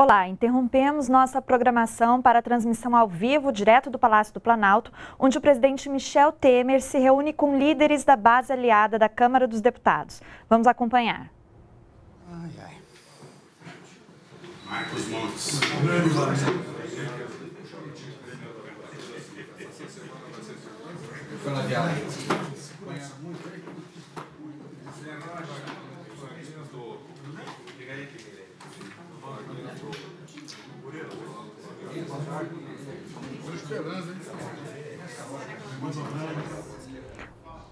Olá, interrompemos nossa programação para a transmissão ao vivo direto do Palácio do Planalto, onde o presidente Michel Temer se reúne com líderes da base aliada da Câmara dos Deputados. Vamos acompanhar. Ai, ai. Marcos Montes. Foi Montes.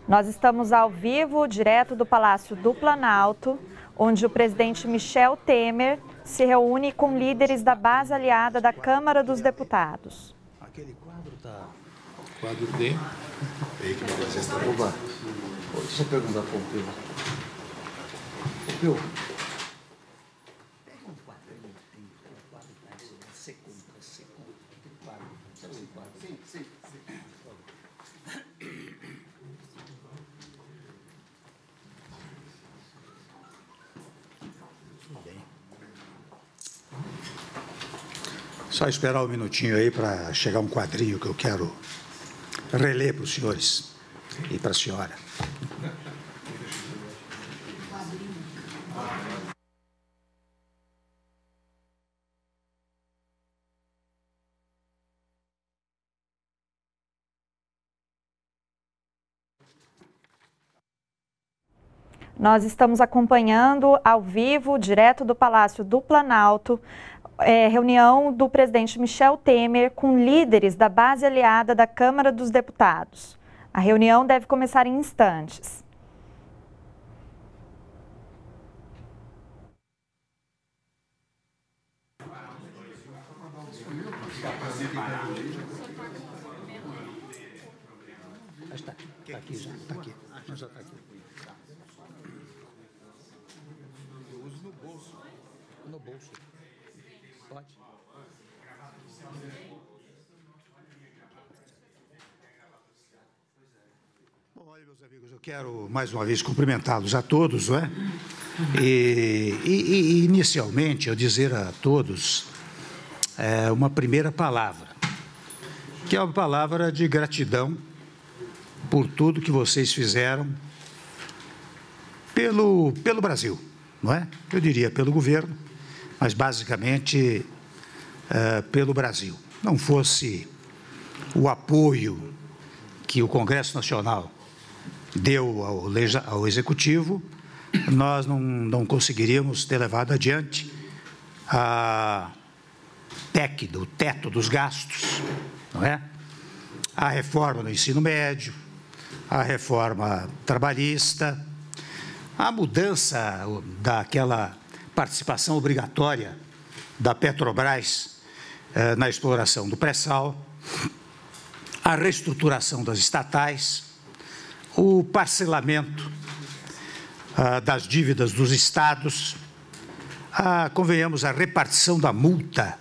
Nós estamos ao vivo, direto do Palácio do Planalto, onde o presidente Michel Temer se reúne com líderes da base aliada da Câmara dos Deputados. Aquele quadro está. Quadro D. Ei, que negócio é está bombado. Deixa eu perguntar para o Pio. Pio, Só esperar um minutinho aí para chegar um quadrinho que eu quero reler para os senhores e para a senhora. Nós estamos acompanhando ao vivo, direto do Palácio do Planalto, é, reunião do presidente Michel Temer com líderes da base aliada da Câmara dos Deputados. A reunião deve começar em instantes. Está aqui já, está aqui. está aqui. Eu uso no bolso. No bolso. Pode. Bom, olha, meus amigos, eu quero mais uma vez cumprimentá-los a todos, não é? E, e, e inicialmente eu dizer a todos é, uma primeira palavra, que é uma palavra de gratidão por tudo que vocês fizeram pelo, pelo Brasil, não é? Eu diria pelo governo, mas basicamente é, pelo Brasil. Não fosse o apoio que o Congresso Nacional deu ao, ao Executivo, nós não, não conseguiríamos ter levado adiante a PEC, do teto dos gastos, não é? A reforma do ensino médio, a reforma trabalhista, a mudança daquela participação obrigatória da Petrobras eh, na exploração do pré-sal, a reestruturação das estatais, o parcelamento ah, das dívidas dos estados, a, convenhamos, a repartição da multa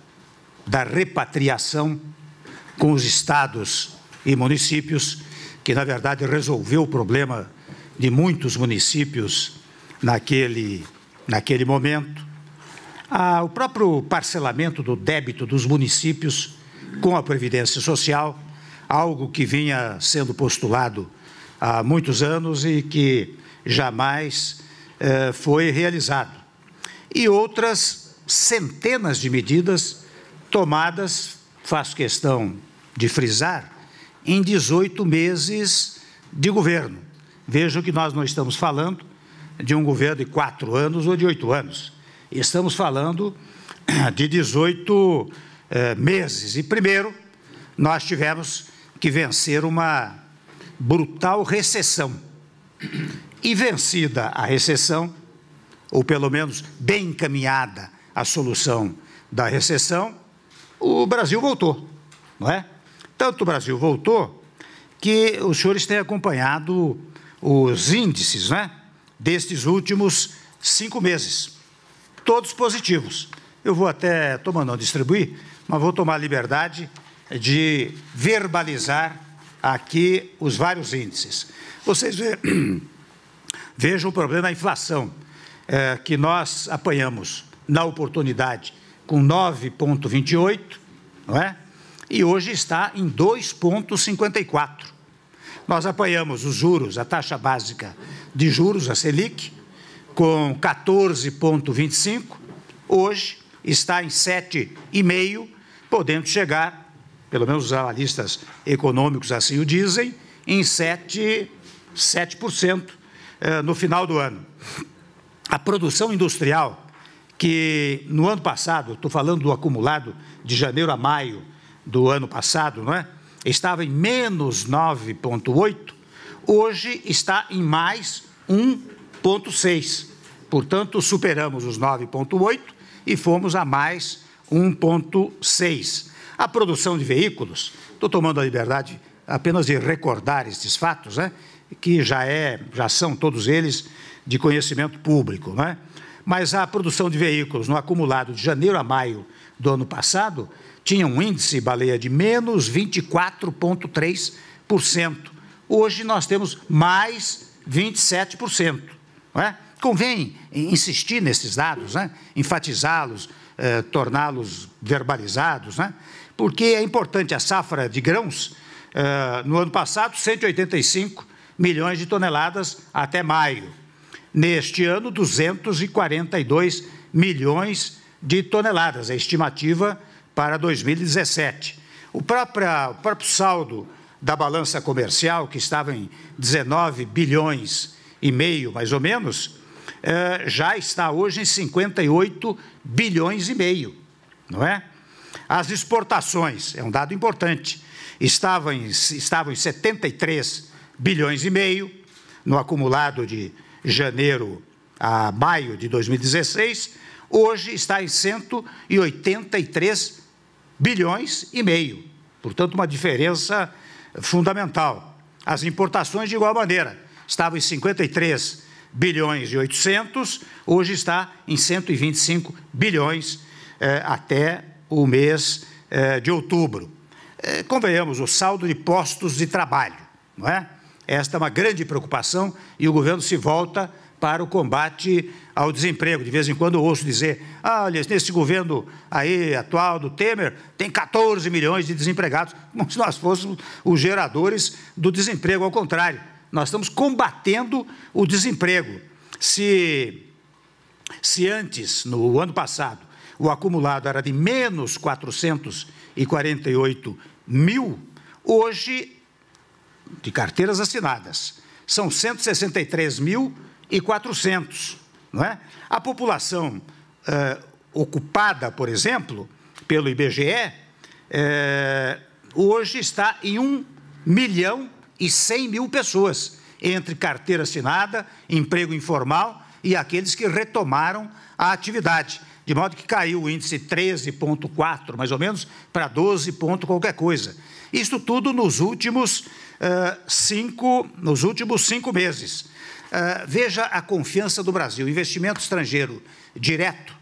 da repatriação com os estados e municípios, que na verdade resolveu o problema de muitos municípios naquele naquele momento, a, o próprio parcelamento do débito dos municípios com a Previdência Social, algo que vinha sendo postulado há muitos anos e que jamais eh, foi realizado. E outras centenas de medidas tomadas, faço questão de frisar, em 18 meses de governo. Vejam que nós não estamos falando de um governo de quatro anos ou de oito anos. Estamos falando eh, de 18 eh, meses. E, primeiro, nós tivemos que vencer uma brutal recessão. E vencida a recessão, ou pelo menos bem encaminhada a solução da recessão, o Brasil voltou, não é? Tanto o Brasil voltou que os senhores têm acompanhado os índices, né? destes últimos cinco meses. Todos positivos. Eu vou até, tomando distribuir, mas vou tomar a liberdade de verbalizar aqui os vários índices. Vocês vejam o problema da inflação, é, que nós apanhamos na oportunidade com 9,28, não é? E hoje está em 2,54. Nós apoiamos os juros, a taxa básica de juros, a Selic, com 14,25, hoje está em 7,5, podendo chegar, pelo menos os analistas econômicos assim o dizem, em 7, 7% eh, no final do ano. A produção industrial, que no ano passado, estou falando do acumulado de janeiro a maio do ano passado, não é? estava em menos 9,8, hoje está em mais 1,6. Portanto, superamos os 9,8 e fomos a mais 1,6. A produção de veículos, estou tomando a liberdade apenas de recordar estes fatos, né? que já, é, já são todos eles de conhecimento público. Né? Mas a produção de veículos no acumulado de janeiro a maio do ano passado tinha um índice, baleia, de menos 24,3%. Hoje nós temos mais 27%. Não é? Convém insistir nesses dados, né? enfatizá-los, eh, torná-los verbalizados, né? porque é importante a safra de grãos. Eh, no ano passado, 185 milhões de toneladas até maio. Neste ano, 242 milhões de toneladas. A estimativa para 2017. O próprio, o próprio saldo da balança comercial, que estava em 19 bilhões e meio, mais ou menos, eh, já está hoje em 58 bilhões e meio, não é? As exportações, é um dado importante, estavam em, estavam em 73 bilhões e meio no acumulado de janeiro a maio de 2016, hoje está em 183 bilhões e meio. Portanto, uma diferença fundamental. As importações, de igual maneira, estavam em 53 bilhões e 800, hoje está em 125 bilhões eh, até o mês eh, de outubro. Eh, convenhamos, o saldo de postos de trabalho, não é? Esta é uma grande preocupação e o governo se volta para o combate ao desemprego. De vez em quando eu ouço dizer, ah, olha, nesse governo aí atual do Temer, tem 14 milhões de desempregados, como se nós fôssemos os geradores do desemprego, ao contrário. Nós estamos combatendo o desemprego. Se, se antes, no ano passado, o acumulado era de menos 448 mil, hoje de carteiras assinadas. São 163.400. Não é? A população eh, ocupada, por exemplo, pelo IBGE, eh, hoje está em 1 milhão e 100 mil pessoas, entre carteira assinada, emprego informal e aqueles que retomaram a atividade de modo que caiu o índice 13,4, mais ou menos, para 12 ponto qualquer coisa. Isso tudo nos últimos, uh, cinco, nos últimos cinco meses. Uh, veja a confiança do Brasil. investimento estrangeiro direto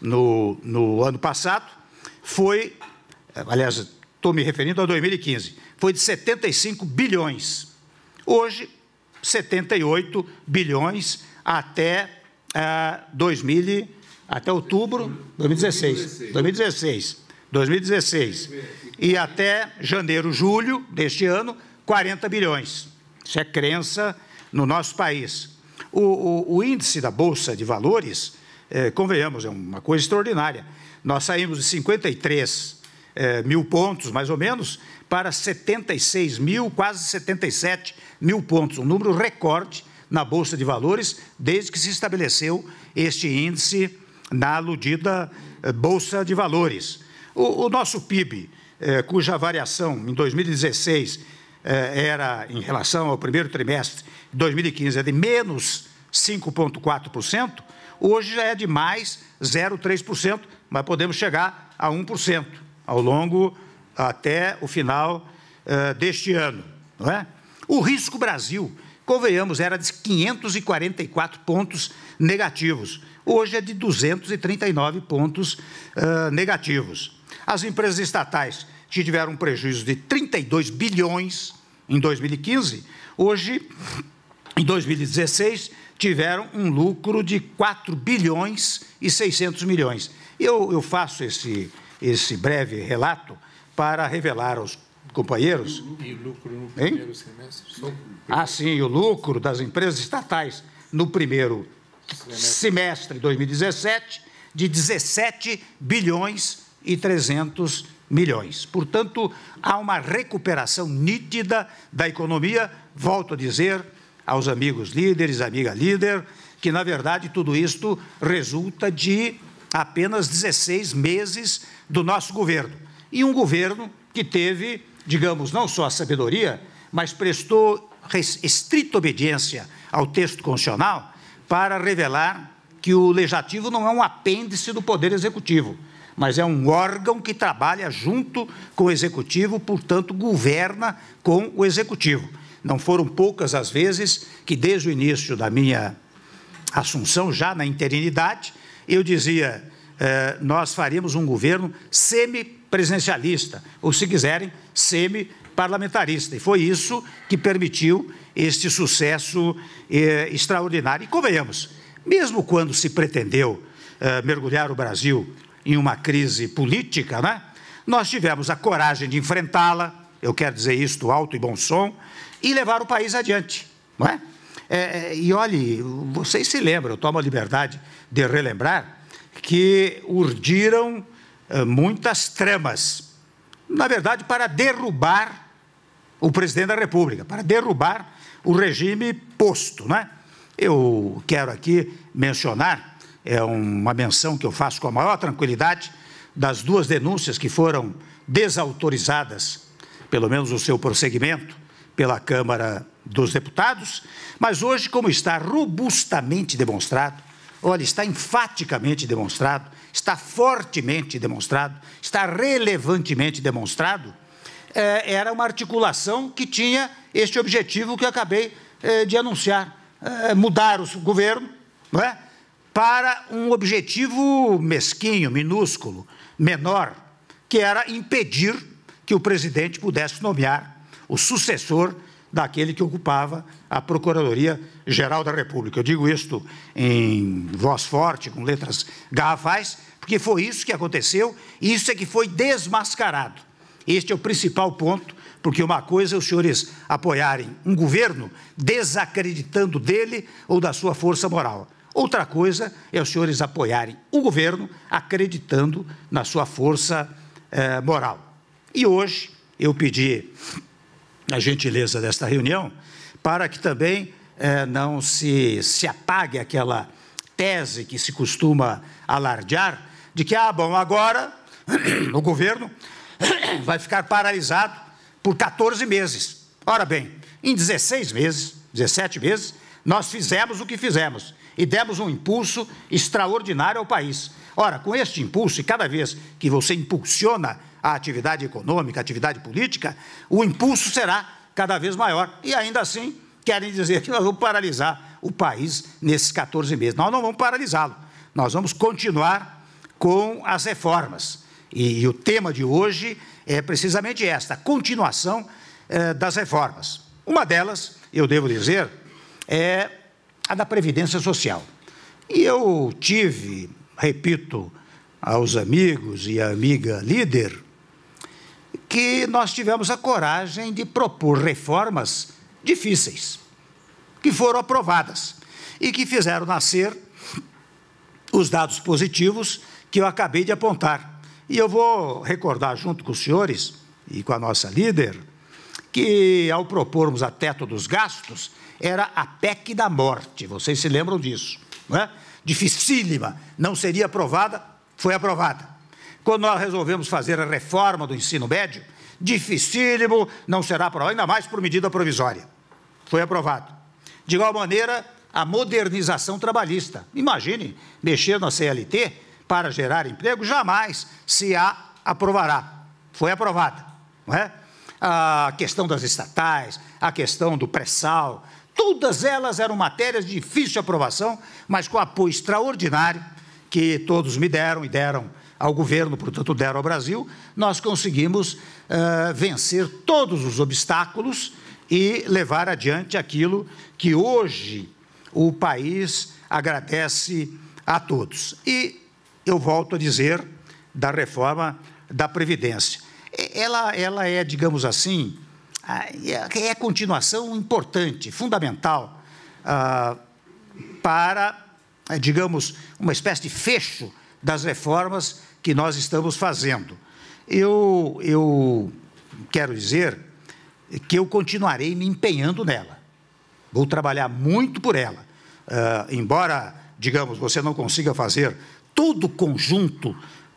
no, no ano passado foi, eh, aliás, estou me referindo a 2015, foi de 75 bilhões. Hoje, 78 bilhões até uh, 2020 até outubro de 2016. 2016. 2016. E até janeiro, julho deste ano, 40 bilhões. Isso é crença no nosso país. O, o, o índice da Bolsa de Valores, é, convenhamos, é uma coisa extraordinária. Nós saímos de 53 é, mil pontos, mais ou menos, para 76 mil, quase 77 mil pontos, um número recorde na Bolsa de Valores desde que se estabeleceu este índice na aludida eh, Bolsa de Valores. O, o nosso PIB, eh, cuja variação em 2016 eh, era, em relação ao primeiro trimestre de 2015, é de menos 5,4%, hoje já é de mais 0,3%, mas podemos chegar a 1% ao longo até o final deste ano. Não é? O risco Brasil convenhamos, era de 544 pontos negativos. Hoje é de 239 pontos uh, negativos. As empresas estatais tiveram um prejuízo de 32 bilhões em 2015, hoje, em 2016, tiveram um lucro de 4 bilhões e 600 milhões. Eu, eu faço esse, esse breve relato para revelar aos companheiros? E o lucro no primeiro hein? semestre? Ah, sim, o lucro das empresas estatais no primeiro semestre de 2017 de 17 bilhões e 300 milhões. Portanto, há uma recuperação nítida da economia, volto a dizer aos amigos líderes, amiga líder, que na verdade tudo isto resulta de apenas 16 meses do nosso governo. E um governo que teve digamos, não só a sabedoria, mas prestou estrita obediência ao texto constitucional para revelar que o legislativo não é um apêndice do poder executivo, mas é um órgão que trabalha junto com o executivo, portanto, governa com o executivo. Não foram poucas as vezes que, desde o início da minha assunção, já na interinidade, eu dizia: eh, nós faremos um governo semi presencialista ou se quiserem, semi-parlamentarista. E foi isso que permitiu este sucesso eh, extraordinário. E convenhamos, mesmo quando se pretendeu eh, mergulhar o Brasil em uma crise política, né, nós tivemos a coragem de enfrentá-la, eu quero dizer isto alto e bom som, e levar o país adiante. Não é? É, é e olhe, vocês se lembram, eu tomo a liberdade de relembrar, que urdiram eh, muitas tramas. Na verdade, para derrubar o presidente da República, para derrubar o regime posto. Né? Eu quero aqui mencionar, é uma menção que eu faço com a maior tranquilidade, das duas denúncias que foram desautorizadas, pelo menos o seu prosseguimento, pela Câmara dos Deputados, mas hoje, como está robustamente demonstrado, Olha, está enfaticamente demonstrado, está fortemente demonstrado, está relevantemente demonstrado, é, era uma articulação que tinha este objetivo que eu acabei é, de anunciar: é, mudar o governo é? para um objetivo mesquinho, minúsculo, menor, que era impedir que o presidente pudesse nomear o sucessor daquele que ocupava a Procuradoria-Geral da República. Eu digo isto em voz forte, com letras garrafais, porque foi isso que aconteceu e isso é que foi desmascarado. Este é o principal ponto, porque uma coisa é os senhores apoiarem um governo desacreditando dele ou da sua força moral. Outra coisa é os senhores apoiarem o governo acreditando na sua força eh, moral. E hoje eu pedi a gentileza desta reunião, para que também é, não se, se apague aquela tese que se costuma alardear de que, ah, bom, agora o governo vai ficar paralisado por 14 meses. Ora bem, em 16 meses, 17 meses, nós fizemos o que fizemos e demos um impulso extraordinário ao país. Ora, com este impulso, e cada vez que você impulsiona a atividade econômica, a atividade política, o impulso será cada vez maior. E ainda assim, querem dizer que nós vamos paralisar o país nesses 14 meses. Nós não vamos paralisá-lo, nós vamos continuar com as reformas. E, e, o tema de hoje é precisamente esta: a continuação eh, das reformas. Uma delas, eu devo dizer, é a da Previdência Social. E eu tive, repito, aos amigos e à amiga líder, que nós tivemos a coragem de propor reformas difíceis, que foram aprovadas e que fizeram nascer os dados positivos que eu acabei de apontar. E eu vou recordar, junto com os senhores e com a nossa líder, que ao propormos a teto dos gastos, era a PEC da morte, vocês se lembram disso, não é? Dificílima, não seria aprovada, foi aprovada. Quando nós resolvemos fazer a reforma do ensino médio, dificílimo, não será aprovado, ainda mais por medida provisória. Foi aprovado. De igual maneira, a modernização trabalhista. Imagine mexer na CLT para gerar emprego, jamais se a aprovará. Foi aprovada. Não é? A questão das estatais, a questão do pré-sal, todas elas eram matérias de difícil aprovação, mas com apoio extraordinário que todos me deram e deram ao governo, portanto, deram ao Brasil, nós conseguimos uh, vencer todos os obstáculos e levar adiante aquilo que hoje o país agradece a todos. E eu volto a dizer da reforma da Previdência. Ela, ela é, digamos assim, ah, é a é continuação importante, fundamental, ah, para, digamos, uma espécie de fecho das reformas que nós estamos fazendo. Eu, eu quero dizer que eu continuarei me empenhando nela. Vou trabalhar muito por ela. Uh, embora, digamos, você não consiga fazer todo o conjunto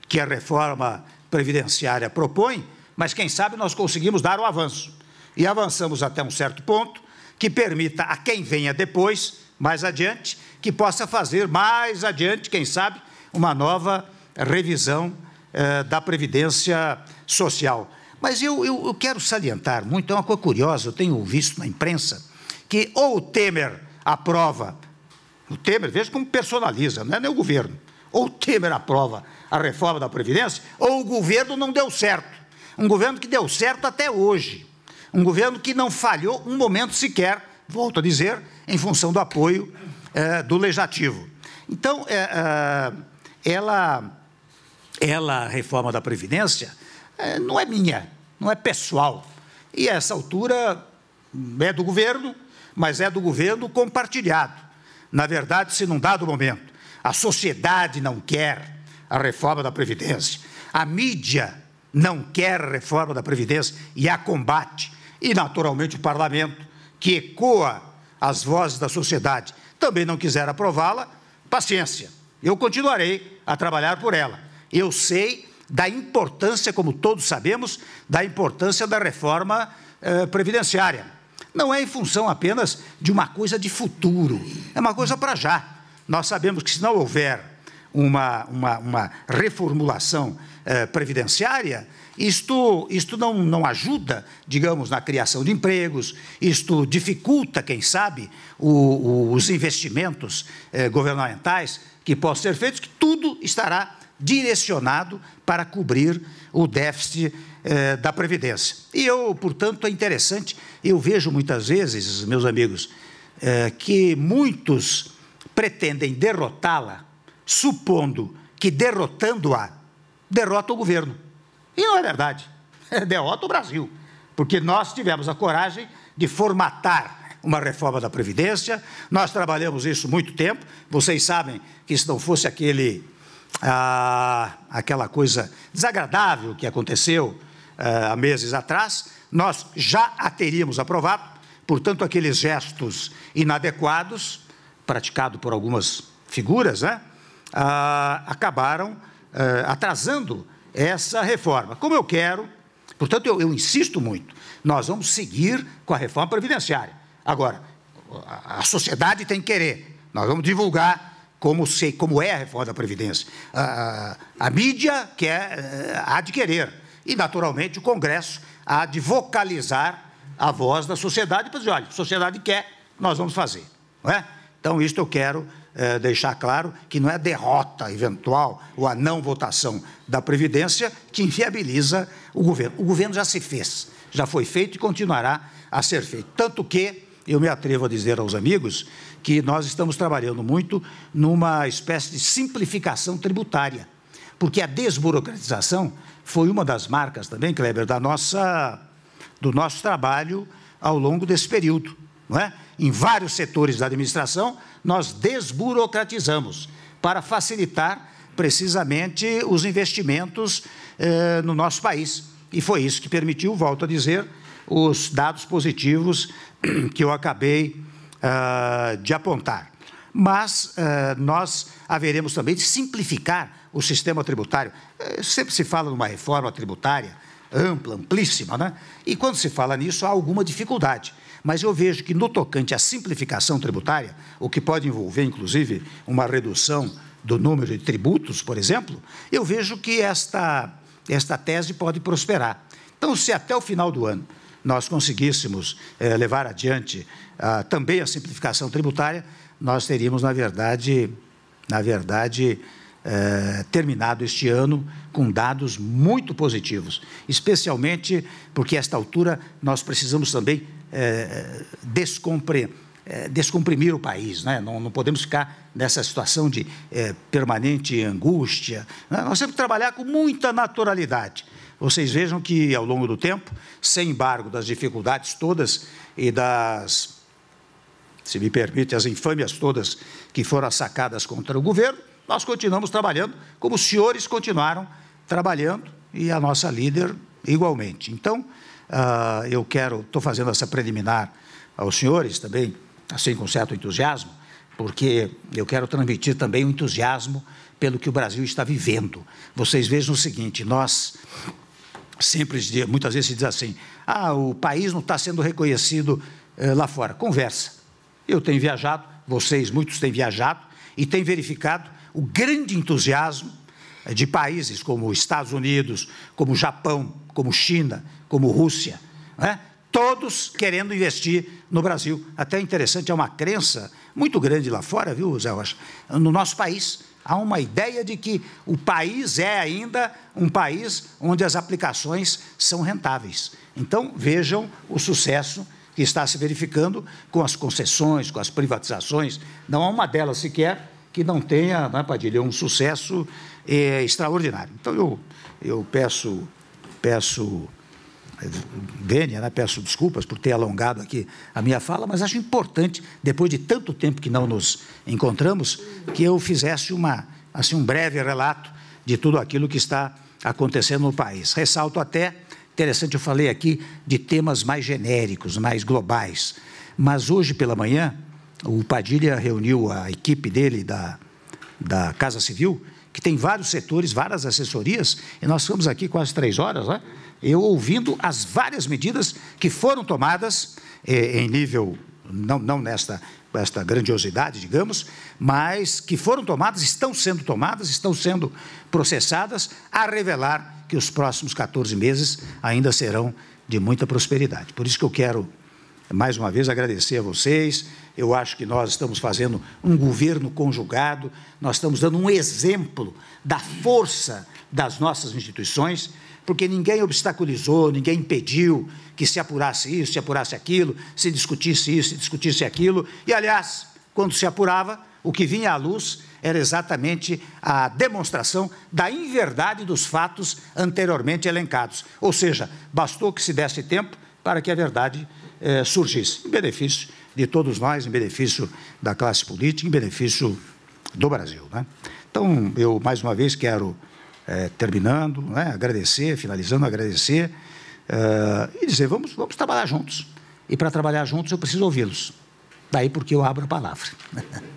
que a reforma previdenciária propõe, mas quem sabe nós conseguimos dar o avanço. E avançamos até um certo ponto que permita a quem venha depois, mais adiante, que possa fazer mais adiante, quem sabe, uma nova revisão eh, da Previdência Social. Mas eu, eu, eu, quero salientar muito, é uma coisa curiosa, eu tenho visto na imprensa, que ou o Temer aprova, o Temer, veja como personaliza, não é nem o governo, ou o Temer aprova a reforma da Previdência, ou o governo não deu certo. Um governo que deu certo até hoje. Um governo que não falhou um momento sequer, volto a dizer, em função do apoio eh, do Legislativo. Então, eh, ela ela, a reforma da Previdência, é, não é minha, não é pessoal. E a essa altura é do governo, mas é do governo compartilhado. Na verdade, se num dado momento a sociedade não quer a reforma da Previdência, a mídia não quer a reforma da Previdência e a combate, e naturalmente o parlamento, que ecoa as vozes da sociedade, também não quiser aprová-la, paciência, eu continuarei a trabalhar por ela eu sei da importância, como todos sabemos, da importância da reforma eh, previdenciária. Não é em função apenas de uma coisa de futuro, é uma coisa para já. Nós sabemos que se não houver uma, uma, uma reformulação eh, previdenciária, isto, isto não, não ajuda, digamos, na criação de empregos, isto dificulta, quem sabe, o, o, os investimentos eh, governamentais que possam ser feitos, que tudo estará direcionado para cobrir o déficit eh, da Previdência. E eu, portanto, é interessante, eu vejo muitas vezes, meus amigos, eh, que muitos pretendem derrotá-la, supondo que derrotando-a, derrota o governo. E não é verdade. Derrota o Brasil. Porque nós tivemos a coragem de formatar uma reforma da Previdência. Nós trabalhamos isso muito tempo. Vocês sabem que se não fosse aquele ah, aquela coisa desagradável que aconteceu ah, há meses atrás, nós já a teríamos aprovado, portanto, aqueles gestos inadequados, praticados por algumas figuras, né, ah, acabaram eh, atrasando essa reforma. Como eu quero, portanto, eu, eu insisto muito, nós vamos seguir com a reforma previdenciária. Agora, a sociedade tem que querer, nós vamos divulgar como, sei como é a reforma da Previdência. A, a mídia quer eh, querer E, naturalmente, o Congresso há de vocalizar a voz da sociedade para dizer, olha, a sociedade quer, nós vamos fazer. Não é? Então, isto eu quero é, deixar claro que não é a derrota eventual ou a não votação da Previdência que inviabiliza o governo. O governo já se fez, já foi feito e continuará a ser feito. Tanto que eu me atrevo a dizer aos amigos que nós estamos trabalhando muito numa espécie de simplificação tributária, porque a desburocratização foi uma das marcas também, Kleber, da nossa, do nosso trabalho ao longo desse período. Não é? Em vários setores da administração, nós desburocratizamos para facilitar precisamente os investimentos eh, no nosso país. E foi isso que permitiu, volto a dizer, os dados positivos que eu acabei uh, de apontar. Mas uh, nós haveremos também de simplificar o sistema tributário. Eh, sempre se fala numa reforma tributária ampla, amplíssima, né? E quando se fala nisso, há alguma dificuldade. Mas eu vejo que no tocante à simplificação tributária, o que pode envolver, inclusive, uma redução do número de tributos, por exemplo, eu vejo que esta, esta tese pode prosperar. Então, se até o final do ano nós conseguíssemos eh, levar adiante ah, também a simplificação tributária, nós teríamos, na verdade, na verdade eh, terminado este ano com dados muito positivos, especialmente porque, a esta altura, nós precisamos também eh, descompre, descomprimir o país, né? não, não, podemos ficar nessa situação de permanente angústia. Né? Nós temos que trabalhar com muita naturalidade vocês vejam que, ao longo do tempo, sem embargo das dificuldades todas e das, se me permite, as infâmias todas que foram sacadas contra o governo, nós continuamos trabalhando como os senhores continuaram trabalhando e a nossa líder igualmente. Então, ah, eu quero, estou fazendo essa preliminar aos senhores também, assim com certo entusiasmo, porque eu quero transmitir também o entusiasmo pelo que o Brasil está vivendo. Vocês vejam o seguinte: nós sempre, muitas vezes se diz assim: ah, o país não está sendo reconhecido eh, lá fora. Conversa. Eu tenho viajado, vocês, muitos têm viajado, e têm verificado o grande entusiasmo eh, de países como Estados Unidos, como Japão, como China, como Rússia, né? todos querendo investir no Brasil. Até interessante, é uma crença muito grande lá fora, viu, Zé Rocha? No nosso país, há uma ideia de que o país é ainda um país onde as aplicações são rentáveis. Então, vejam o sucesso que está se verificando com as concessões, com as privatizações. Não há uma delas sequer que não tenha, não é, Padilha, um sucesso é, extraordinário. Então, eu, eu peço, peço Gânia, né? peço desculpas por ter alongado aqui a minha fala, mas acho importante, depois de tanto tempo que não nos encontramos, que eu fizesse uma, assim, um breve relato de tudo aquilo que está acontecendo no país. Ressalto até, interessante, eu falei aqui de temas mais genéricos, mais globais, mas hoje pela manhã, o Padilha reuniu a equipe dele da, da Casa Civil que tem vários setores, várias assessorias, e nós ficamos aqui quase três horas, né? eu ouvindo as várias medidas que foram tomadas eh, em nível, não, não nesta esta grandiosidade, digamos, mas que foram tomadas, estão sendo tomadas, estão sendo processadas, a revelar que os próximos 14 meses ainda serão de muita prosperidade. Por isso que eu quero mais uma vez agradecer a vocês. Eu acho que nós estamos fazendo um governo conjugado, nós estamos dando um exemplo da força das nossas instituições, porque ninguém obstaculizou, ninguém impediu que se apurasse isso, se apurasse aquilo, se discutisse isso, se discutisse aquilo. E, aliás, quando se apurava, o que vinha à luz era exatamente a demonstração da inverdade dos fatos anteriormente elencados. Ou seja, bastou que se desse tempo para que a verdade eh, surgisse, em benefício de todos nós, em benefício da classe política, em benefício do Brasil. Né? Então, eu mais uma vez quero, eh, terminando, né, agradecer, finalizando, agradecer eh, e dizer: vamos, vamos trabalhar juntos. E para trabalhar juntos eu preciso ouvi-los. Daí porque eu abro a palavra.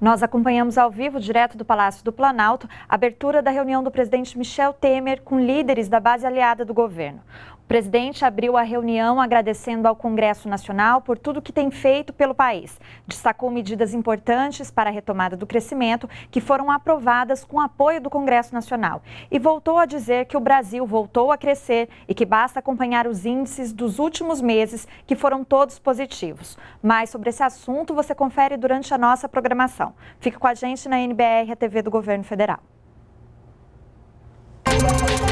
Nós acompanhamos ao vivo, direto do Palácio do Planalto, a abertura da reunião do presidente Michel Temer com líderes da base aliada do governo. O presidente abriu a reunião agradecendo ao Congresso Nacional por tudo que tem feito pelo país. Destacou medidas importantes para a retomada do crescimento que foram aprovadas com apoio do Congresso Nacional. E voltou a dizer que o Brasil voltou a crescer e que basta acompanhar os índices dos últimos meses, que foram todos positivos. Mais sobre esse assunto você confere durante a nossa programação. Fica com a gente na NBR, a TV do Governo Federal. Música